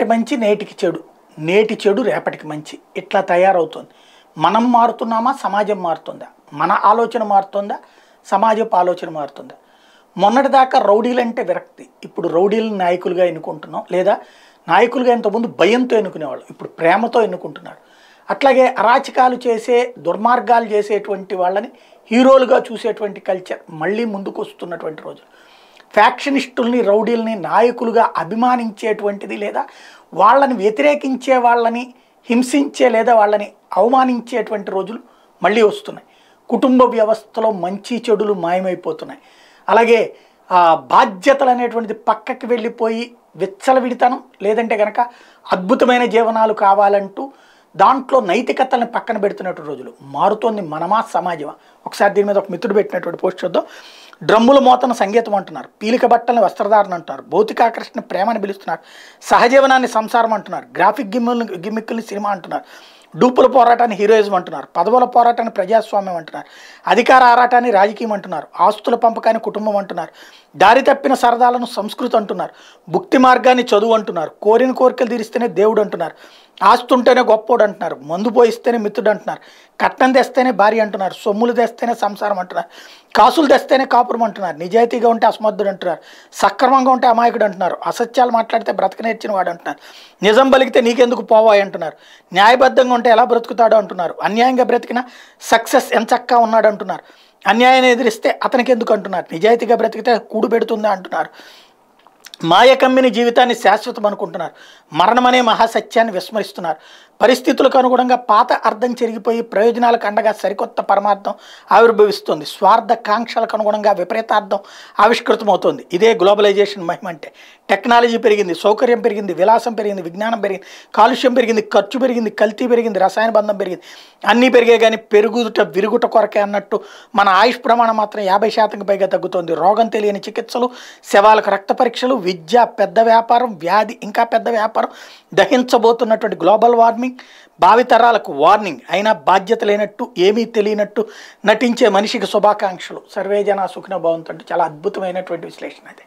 రేపటి మంచి నేటికి చెడు నేటి చెడు రేపటికి మంచి ఇట్లా తయారవుతుంది మనం మారుతున్నామా సమాజం మారుతుందా మన ఆలోచన మారుతుందా సమాజపు ఆలోచన మారుతుందా మొన్నటిదాకా రౌడీలంటే విరక్తి ఇప్పుడు రౌడీలను నాయకులుగా ఎన్నుకుంటున్నాం లేదా నాయకులుగా ఇంతకుముందు భయంతో ఎన్నుకునేవాళ్ళు ఇప్పుడు ప్రేమతో ఎన్నుకుంటున్నారు అట్లాగే అరాచకాలు చేసే దుర్మార్గాలు చేసేటువంటి వాళ్ళని హీరోలుగా చూసేటువంటి కల్చర్ మళ్ళీ ముందుకు వస్తున్నటువంటి రోజులు ఫ్యాక్షనిస్టుల్ని రౌడీల్ని నాయకులుగా అభిమానించేటువంటిది లేదా వాళ్ళని వ్యతిరేకించే వాళ్ళని హింసించే లేదా వాళ్ళని అవమానించేటువంటి రోజులు మళ్ళీ వస్తున్నాయి కుటుంబ వ్యవస్థలో మంచి చెడులు మాయమైపోతున్నాయి అలాగే బాధ్యతలు అనేటువంటిది పక్కకి వెళ్ళిపోయి విచ్చలవిడితనం లేదంటే కనుక అద్భుతమైన జీవనాలు కావాలంటూ దాంట్లో నైతికతలను పక్కన పెడుతున్నటువంటి రోజులు మారుతోంది మనమా సమాజమా ఒకసారి దీని మీద ఒక మిత్రుడు పెట్టినటువంటి పోస్ట్ చూద్దాం డ్రమ్ముల మోతన సంగీతం అంటున్నారు పీలిక బట్టలను వస్త్రధారణ అంటున్నారు భౌతికాకర్షణ ప్రేమని పిలుస్తున్నారు సహజీవనాన్ని సంసారం అంటున్నారు గ్రాఫిక్ గిమ్మిల్ గిమ్మిక్కుల్ని సినిమా అంటున్నారు డూపుల పోరాటాన్ని హీరోయిజం అంటున్నారు పదవుల పోరాటాన్ని ప్రజాస్వామ్యం అంటున్నారు అధికార ఆరాటాన్ని రాజకీయం అంటున్నారు ఆస్తుల పంపకాన్ని కుటుంబం అంటున్నారు దారి తప్పిన సరదాలను సంస్కృతి అంటున్నారు భుక్తి మార్గాన్ని చదువు అంటున్నారు కోరిన కోరికలు తీరిస్తేనే దేవుడు అంటున్నారు ఆస్తుంటేనే గొప్పోడు అంటున్నారు మందు పోయిస్తేనే మిత్రుడు అంటున్నారు కట్నం తెస్తేనే భార్య అంటున్నారు సొమ్ములు తెస్తేనే సంసారం అంటున్నారు కాసులు తెస్తేనే కాపురం అంటున్నారు నిజాయితీగా ఉంటే అసమర్థుడు అంటున్నారు సక్రమంగా ఉంటే అమాయకుడు అంటున్నారు అసత్యాలు మాట్లాడితే బ్రతక నేర్చిన వాడు అంటున్నారు నిజం బలిగితే నీకెందుకు పోవాయి అంటున్నారు న్యాయబద్ధంగా ఉంటే ఎలా బ్రతుకుతాడు అంటున్నారు అన్యాయంగా బ్రతికిన సక్సెస్ ఎంచక్కా ఉన్నాడు అంటున్నారు అన్యాయాన్ని ఎదిరిస్తే అతనికి ఎందుకు అంటున్నారు నిజాయితీగా బ్రతికితే కూడు పెడుతుందా అంటున్నారు మాయ కమ్మిన జీవితాన్ని శాశ్వతం అనుకుంటున్నారు మరణమనే మహాసత్యాన్ని విస్మరిస్తున్నారు పరిస్థితులకు అనుగుణంగా పాత అర్థం చెరిగిపోయి ప్రయోజనాలకు అండగా సరికొత్త పరమార్థం ఆవిర్భవిస్తుంది స్వార్థ కాంక్షలకు అనుగుణంగా విపరీతార్థం ఆవిష్కృతమవుతుంది ఇదే గ్లోబలైజేషన్ మహిమ అంటే టెక్నాలజీ పెరిగింది సౌకర్యం పెరిగింది విలాసం పెరిగింది విజ్ఞానం పెరిగింది కాలుష్యం పెరిగింది ఖర్చు పెరిగింది కల్తీ పెరిగింది రసాయన బంధం పెరిగింది అన్నీ పెరిగే కానీ పెరుగుట విరుగుట కొరకే అన్నట్టు మన ఆయుష్ ప్రమాణం మాత్రం యాభై శాతంకి పైగా తగ్గుతుంది రోగం తెలియని చికిత్సలు శవాలకు రక్త పరీక్షలు విద్య పెద్ద వ్యాపారం వ్యాధి ఇంకా పెద్ద వ్యాపారం దహించబోతున్నటువంటి గ్లోబల్ వార్మింగ్ వార్నింగ్ భావితరాలకు వార్నింగ్ అయినా బాధ్యత లేనట్టు ఏమీ తెలియనట్టు నటించే మనిషికి శుభాకాంక్షలు సర్వేజన సుఖిన భవంతో చాలా అద్భుతమైనటువంటి విశ్లేషణ అది